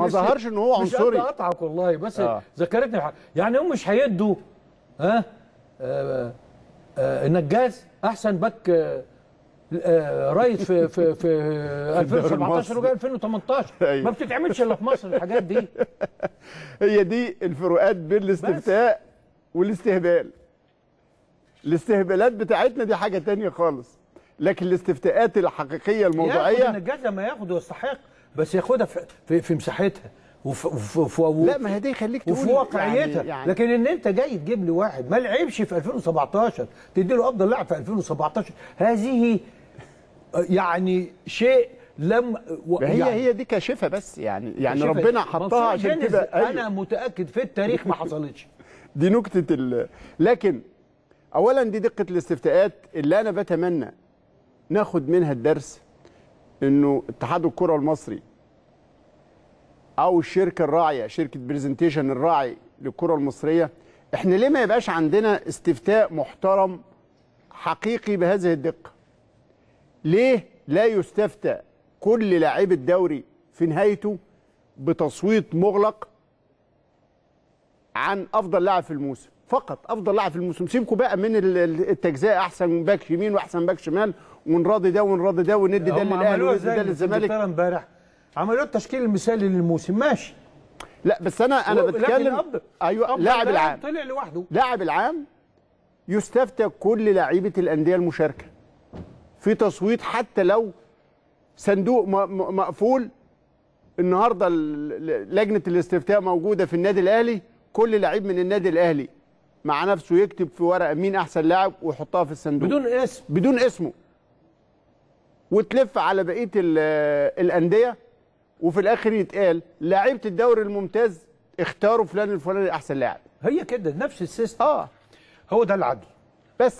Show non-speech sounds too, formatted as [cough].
ما ظهرش ان هو عنصري مش قطعك والله بس آه. ذكرتني بحاجه يعني هم مش هيدوا ها آه آه, آه، النجاز احسن باك آه, آه، رايد في في في 2017 [laughs] وجاي 2018 [laughs] أيوه. ما بتتعملش الا في مصر الحاجات دي [laughs] هي دي الفروقات بين الاستفتاء والاستهبال الاستهبالات بتاعتنا دي حاجه تانية خالص لكن الاستفتاءات الحقيقيه الموضوعيه ياخد الجزء ما ياخده يستحق بس ياخدها في, في, في مساحتها وفي وف وف لا ما هي دي خليك تقول وفي واقعيتها يعني يعني لكن ان انت جاي تجيب لي واحد ما لعبش في 2017 تدي له افضل لاعب في 2017 هذه يعني شيء لم و... هي يعني هي دي كاشفه بس يعني يعني ربنا حطها عشان كده أيوه. انا متاكد في التاريخ ما حصلتش [laughs] دي نكته ال... لكن اولا دي دقه الاستفتاءات اللي انا بتمنى ناخد منها الدرس انه اتحاد الكره المصري او الشركه الراعيه شركه برزنتيشن الراعي للكره المصريه احنا ليه ما يبقاش عندنا استفتاء محترم حقيقي بهذه الدقه ليه لا يستفتى كل لاعب الدوري في نهايته بتصويت مغلق عن افضل لاعب في الموسم فقط افضل لاعب في الموسم سيبكم بقى من التجزئه احسن باك يمين واحسن باك شمال ونراضي ده ونراضي ده وندي ده للاهلي وندي ده للزمالك امبارح عملوا التشكيل المثالي للموسم ماشي لا بس انا انا بتكلم ايوه لاعب العام طلع لوحده لاعب العام يستفتى كل لعيبه الانديه المشاركه في تصويت حتى لو صندوق مقفول النهارده لجنه الاستفتاء موجوده في النادي الاهلي كل لعيب من النادي الاهلي مع نفسه يكتب في ورقه مين احسن لاعب ويحطها في الصندوق بدون اسم بدون اسمه وتلف على بقيه الانديه وفي الاخر يتقال لعيبه الدوري الممتاز اختاروا فلان الفلاني احسن لاعب هي كده نفس السيستم اه هو ده العدل